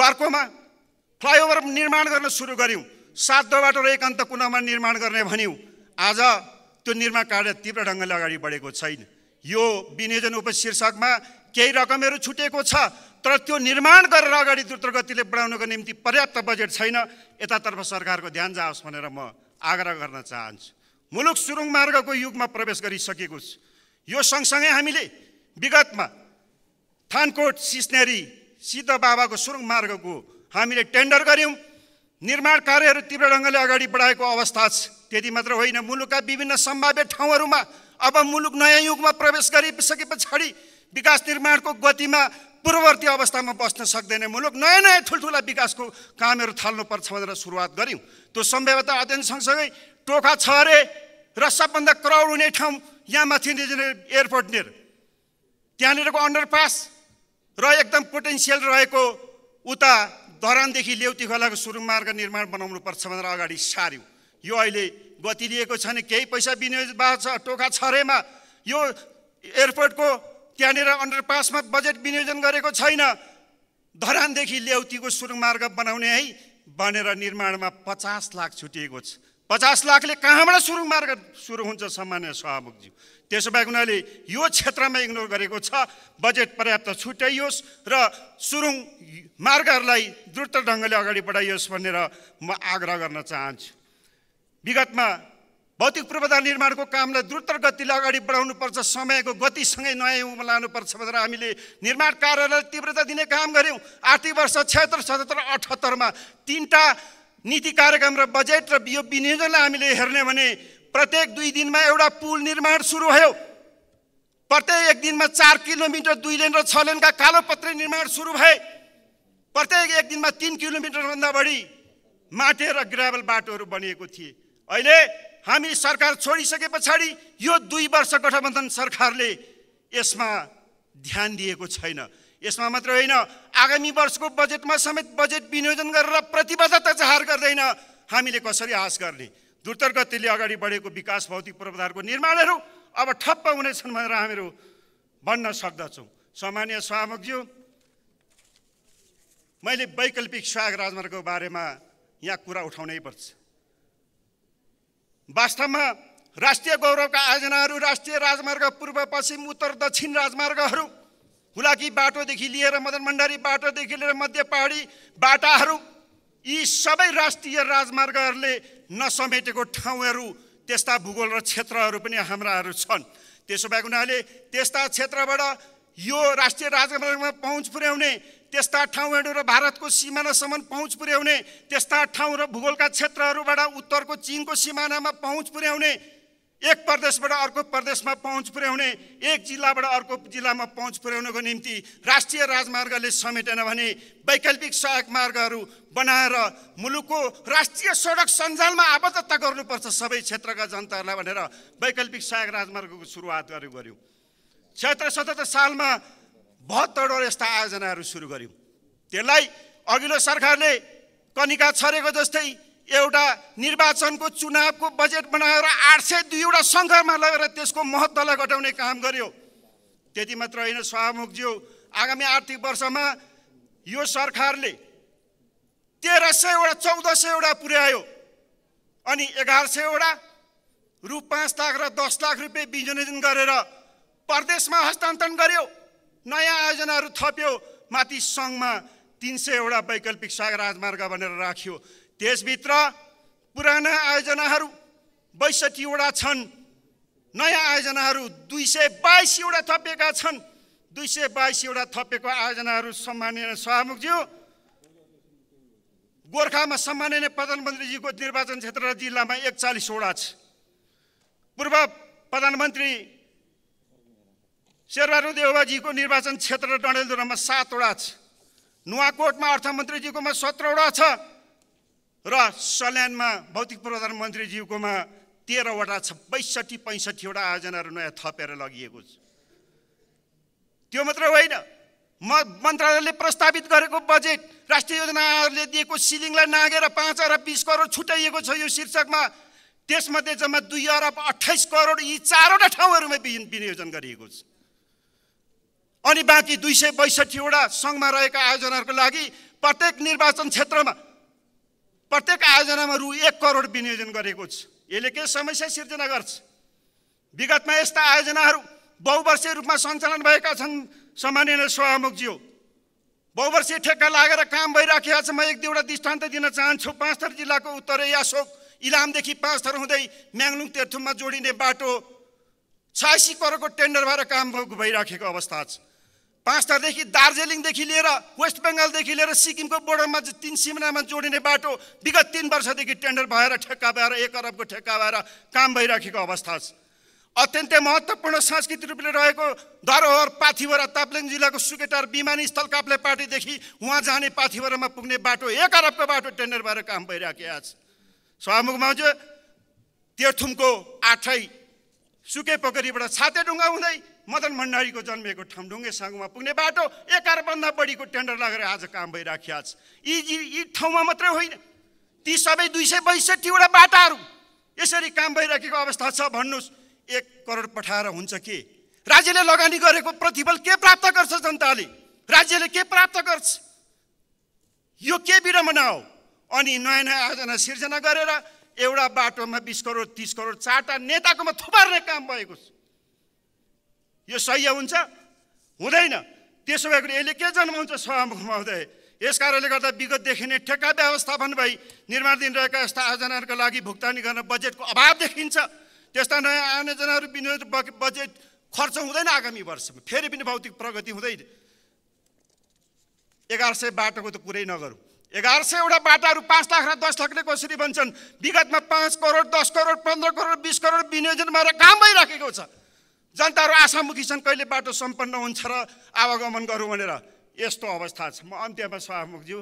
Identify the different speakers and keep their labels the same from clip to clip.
Speaker 1: ग्वार्कोमा flyover निर्माण गर्न सुरु गऱ्यौँ सात बाटो र अन्त कुनामा निर्माण गर्ने भन्यौँ आज त्यो निर्माण कार्य तीव्र ढङ्गले अगाडि बढेको छैन यो विनियोजन उपशीर्षकमा केही रकमहरू छुटेको छ तर त्यो निर्माण गरेर अगाडि द्रुत गतिले बढाउनको निम्ति पर्याप्त बजेट छैन यतातर्फ सरकारको ध्यान जाओस् भनेर म आग्रह गर्न चाहन्छु मुलुक सुरुङ मार्गको युगमा प्रवेश गरिसकेको छु यो सँगसँगै हामीले विगतमा थानकोट सिस्नेरी सिद्ध बाबाको सुरुङ मार्गको हामीले टेन्डर गऱ्यौँ निर्माण कार्यहरू तीव्र ढङ्गले अगाडि बढाएको अवस्था छ त्यति मात्र होइन मुलुकका विभिन्न सम्भाव्य ठाउँहरूमा अब मुलुक नयाँ युगमा प्रवेश गरिसके पछाडि विकास निर्माणको गतिमा पूर्ववर्ती अवस्थामा बस्न सक्दैन मुलुक नयाँ नयाँ ठुल्ठुला विकासको कामहरू थाल्नुपर्छ भनेर सुरुवात गऱ्यौँ त्यो सम्भाव्यता अध्ययन सँगसँगै टोखा छ अरे र सबभन्दा क्राउड हुने ठाउँ यहाँ माथि एयरपोर्ट निर त्यहाँनिरको अन्डरपास र एकदम पोटेन्सियल रहेको उता धरानदेखि लेउती खोलाको सुरुङ मार्ग निर्माण पर्छ भनेर अगाडि सार्यो यो अहिले गति लिएको छ छैन केही पैसा विनियोज भएको छ टोका छरेमा यो एयरपोर्टको त्यहाँनिर अन्डरपासमा बजेट विनियोजन गरेको छैन धरानदेखि लेउतीको सुरुङ मार्ग बनाउने है भनेर निर्माणमा पचास लाख छुटिएको छ पचास लाखले कहाँबाट सुरु मार्ग सुरु हुन्छ सामान्य सभामुखज्यू त्यसो भए उनीहरूले यो क्षेत्रमा इग्नोर गरेको छ बजेट पर्याप्त छुट्याइयोस् र सुरुङ मार्गहरूलाई द्रुत ढङ्गले अगाडि बढाइयोस् भनेर म आग्रह गर्न चाहन्छु विगतमा भौतिक पूर्वाधार निर्माणको कामलाई द्रुत गतिले अगाडि बढाउनुपर्छ समयको गतिसँगै नयाँ लानुपर्छ भनेर हामीले निर्माण कार्यलाई तीव्रता दिने काम गऱ्यौँ आर्थिक वर्ष छत्तर सतहत्तर अठहत्तरमा तिनवटा नीति कार्यक्रम र बजेट र यो विनियोजनलाई हामीले हेर्ने भने प्रत्येक दुई दिनमा एउटा पुल निर्माण सुरु भयो प्रत्येक एक दिनमा चार किलोमिटर दुई लेन र छ लेनका कालो पत्रे निर्माण सुरु भए प्रत्येक एक दिनमा तिन किलोमिटरभन्दा बढी माटे र ग्राभल बाटोहरू बनिएको थिए अहिले हामी सरकार छोडिसके पछाडि यो दुई वर्ष गठबन्धन सरकारले यसमा ध्यान दिएको छैन यसमा मात्र होइन आगामी वर्षको बजेटमा समेत बजेट विनियोजन गरेर प्रतिबद्धता जाहार गर्दैन हामीले कसरी आश गर्ने द्रुतगतिले अगाडि बढेको विकास भौतिक पूर्वाधारको निर्माणहरू अब ठप्प हुनेछन् भनेर हामीहरू भन्न सक्दछौँ सामान्य सभामुखज्यू मैले वैकल्पिक सहायक राजमार्गको बारेमा यहाँ कुरा उठाउनै पर्छ वास्तवमा राष्ट्रिय गौरवका आयोजनाहरू राष्ट्रिय राजमार्ग पूर्व पश्चिम उत्तर दक्षिण राजमार्गहरू हुलाकी बाटोदेखि लिएर मदन भण्डारी बाटोदेखि लिएर मध्य पहाडी बाटाहरू यी सबै राष्ट्रिय राजमार्गहरूले नसमेटेको ठाउँहरू त्यस्ता भूगोल र क्षेत्रहरू पनि हाम्राहरू छन् त्यसो भएको हुनाले त्यस्ता क्षेत्रबाट यो राष्ट्रिय राजमार्गमा पहुँच पुर्याउने त्यस्ता ठाउँहरू र भारतको सिमानासम्म पहुँच पुर्याउने त्यस्ता ठाउँ र भूगोलका क्षेत्रहरूबाट उत्तरको चिनको सिमानामा पहुँच पुर्याउने एक प्रदेशबाट अर्को प्रदेशमा पहुँच पुर्याउने एक जिल्लाबाट अर्को जिल्लामा पहुँच पुर्याउनको निम्ति राष्ट्रिय राजमार्गले समेटेन भने वैकल्पिक सहायक मार्गहरू बनाएर मुलुकको राष्ट्रिय सडक सञ्जालमा आबद्धता गर्नुपर्छ सबै क्षेत्रका जनताहरूलाई भनेर वैकल्पिक सहायक राजमार्गको सुरुवात गर्यो गऱ्यौँ क्षेत्र सतहत्तर सालमा बहत्तरवटा यस्ता आयोजनाहरू सुरु गऱ्यौँ त्यसलाई अघिल्लो सरकारले कनिका छरेको जस्तै एउटा निर्वाचनको चुनावको बजेट बनाएर आठ सय दुईवटा सङ्घमा लगेर त्यसको महत्त्वलाई घटाउने काम गर्यो त्यति मात्र होइन सभामुखज्यू आगामी आर्थिक वर्षमा यो सरकारले तेह्र सयवटा चौध सयवटा पुर्यायो अनि एघार सयवटा रु पाँच लाख र दस लाख रुपियाँ बिजोनिजन गरेर प्रदेशमा हस्तान्तरण गर्यो नयाँ आयोजनाहरू थप्यो माथि सङ्घमा तिन सयवटा वैकल्पिक सागर राजमार्ग भनेर राखियो त्यसभित्र पुराना आयोजनाहरू बैसठीवटा छन् नयाँ आयोजनाहरू दुई सय बाइसवटा थपिएका छन् दुई सय बाइसवटा थपेको आयोजनाहरू सम्माननीय सभामुखज्यू गोर्खामा सम्माननीय प्रधानमन्त्रीजीको निर्वाचन क्षेत्र र जिल्लामा एकचालिसवटा छ पूर्व प्रधानमन्त्री शेरबहादुर देवबाजीको निर्वाचन क्षेत्र र डडेलधुरामा सातवटा छ नुवाकोटमा अर्थमन्त्रीजीकोमा सत्रवटा छ र सल्यानमा भौतिक प्रधानमन्त्रीज्यूकोमा तेह्रवटा बैसठी पैँसठीवटा आयोजनाहरू नयाँ थपेर लगिएको छ त्यो मात्र होइन म मन्त्रालयले प्रस्तावित गरेको बजेट राष्ट्रिय योजनाहरूले दिएको सिलिङलाई नागेर पाँच अरब बिस करोड छुट्याइएको छ यो शीर्षकमा त्यसमध्ये जम्मा दुई अरब अठाइस करोड यी चारवटा ठाउँहरूमा विनियोजन गरिएको छ अनि बाँकी दुई सय बैसठीवटा सङ्घमा रहेका आयोजनाहरूको लागि प्रत्येक निर्वाचन क्षेत्रमा प्रत्येक आयोजनामा रु एक करोड विनियोजन गरेको छ यसले के समस्या सिर्जना गर्छ विगतमा यस्ता आयोजनाहरू बहुवर्षीय रूपमा सञ्चालन भएका छन् सामान्य सभामुखज्यू बहुवर्षीय ठेक्का लागेर काम भइराखेको छ म एक दुईवटा दृष्टान्त दिन चाहन्छु पाँच थर जिल्लाको उत्तरीय यासोक इलामदेखि थर हुँदै म्याङलुङ तेर्थुममा जोडिने बाटो छयासी करोडको टेन्डर भएर काम भइराखेको अवस्था छ पाँचटादेखि दार्जिलिङदेखि लिएर वेस्ट बङ्गालदेखि लिएर सिक्किमको बोर्डरमा तिन सिमनामा जोडिने बाटो विगत तिन वर्षदेखि टेन्डर भएर ठेक्का भएर एक अरबको ठेक्का भएर काम भइराखेको अवस्था छ अत्यन्तै महत्त्वपूर्ण सांस्कृतिक रूपले रहेको धरोहर पाथिवरा ताप्लिङ जिल्लाको सुकेटार विमानस्थल काप्लेपाटीदेखि उहाँ जाने पाथिवरामा पुग्ने बाटो एक अरबको बाटो टेन्डर भएर काम भइराखेको छ सभामुखमा हुन्छ तेर्थुमको आठै सुके पोखरीबाट छातेढुङ्गा हुँदै मदन भण्डारीको जन्मिएको ढुङ्गे साङ्गोमा पुग्ने बाटो एक बढीको टेन्डर लगेर आज काम भइराख्या छ यी यी ठाउँमा मात्रै होइन ती सबै दुई सय बैसठीवटा बाटाहरू यसरी काम भइराखेको अवस्था छ भन्नुहोस् एक करोड पठाएर हुन्छ के राज्यले लगानी गरेको प्रतिफल के प्राप्त गर्छ जनताले राज्यले के प्राप्त गर्छ यो के विडम्बना हो अनि नयाँ नयाँ आयोजना सिर्जना गरेर एउटा बाटोमा बिस करोड तिस करोड चारवटा नेताकोमा थुपार्ने काम भएको छ यो सही हुन्छ हुँदैन त्यसो भएको यसले के जन्माउँछ हुँदै यस कारणले गर्दा विगतदेखि नै ठेक्का व्यवस्थापन भई निर्माणधीन रहेका यस्ता आयोजनाहरूका लागि भुक्तानी गर्न बजेटको अभाव देखिन्छ त्यस्ता नयाँ आयोजनाहरू विनियोजित बजेट खर्च हुँदैन आगामी वर्षमा फेरि पनि भौतिक प्रगति हुँदैन एघार सय बाटोको त कुरै नगरौँ एघार सयवटा बाटाहरू पाँच लाख र दस लाखले कसरी भन्छन् विगतमा पाँच करोड दस करोड पन्ध्र करोड बिस करोड विनियोजन भएर काम भइराखेको छ जनताहरू आशामुखी छन् कहिले बाटो सम्पन्न हुन्छ र आवागमन गरौँ भनेर यस्तो अवस्था छ म अन्त्यमा सभामुखज्यू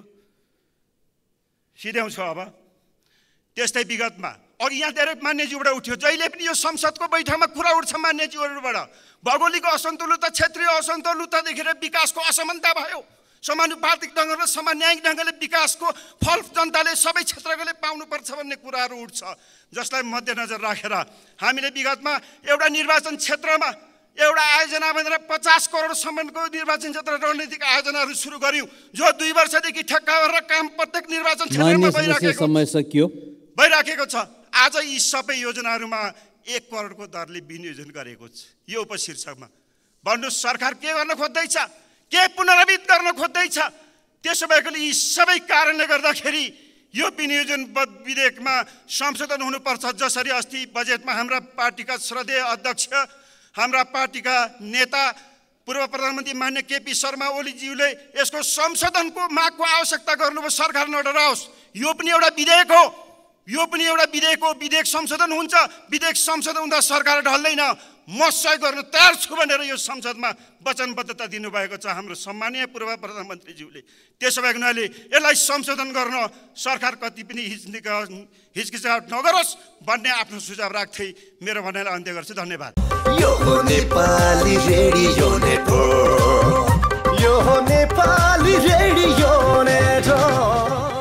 Speaker 1: सिध्याउँछु अब त्यस्तै विगतमा अघि यहाँ धेरै मान्यज्यूबाट उठ्यो जहिले पनि यो संसदको बैठकमा कुरा उठ्छ मान्यज्यूहरूबाट भौगोलिक असन्तुलता क्षेत्रीय असन्तुलता देखेर विकासको असमानता भयो समानुपातिक ढङ्गले समान्यायिक ढङ्गले विकासको फल जनताले सबै क्षेत्रकोले पाउनुपर्छ भन्ने कुराहरू उठ्छ जसलाई मध्यनजर राखेर हामीले विगतमा एउटा निर्वाचन क्षेत्रमा एउटा आयोजना भनेर पचास करोडसम्मको निर्वाचन क्षेत्र रणनीतिक आयोजनाहरू सुरु गऱ्यौँ जो दुई वर्षदेखि ठेक्का गरेर काम प्रत्येक निर्वाचन क्षेत्रमा भइराखेको सकियो भइराखेको छ आज यी सबै योजनाहरूमा एक करोडको दरले विनियोजन गरेको छ यो उपशीर्षकमा भन्नुहोस् सरकार के गर्न खोज्दैछ के पुनरावित गर्न खोज्दैछ त्यसो भएकोले यी सबै कारणले गर्दाखेरि यो विनियोजन विधेयकमा संशोधन हुनुपर्छ जसरी अस्ति बजेटमा हाम्रा पार्टीका श्रद्धेय अध्यक्ष हाम्रा पार्टीका नेता पूर्व प्रधानमन्त्री मान्य केपी शर्मा ओलीज्यूले यसको संशोधनको मागको आवश्यकता गर्नुभयो सरकार नडराओस् यो पनि एउटा विधेयक हो यो पनि एउटा विधेयक हो विधेयक संशोधन हुन्छ विधेयक संशोधन हुँदा सरकार ढल्दैन म सहयोग गर्न तयार छु भनेर यो संसदमा वचनबद्धता दिनुभएको छ हाम्रो सम्मानीय पूर्व प्रधानमन्त्रीज्यूले त्यसो भएको हुनाले यसलाई संशोधन गर्न सरकार कति पनि हिचकिच हिचकिचाहट नगरोस् भन्ने आफ्नो सुझाव राख्थे मेरो भनाइलाई अन्त्य गर्छु धन्यवाद यो नेपाली रेडियो नेटवर्क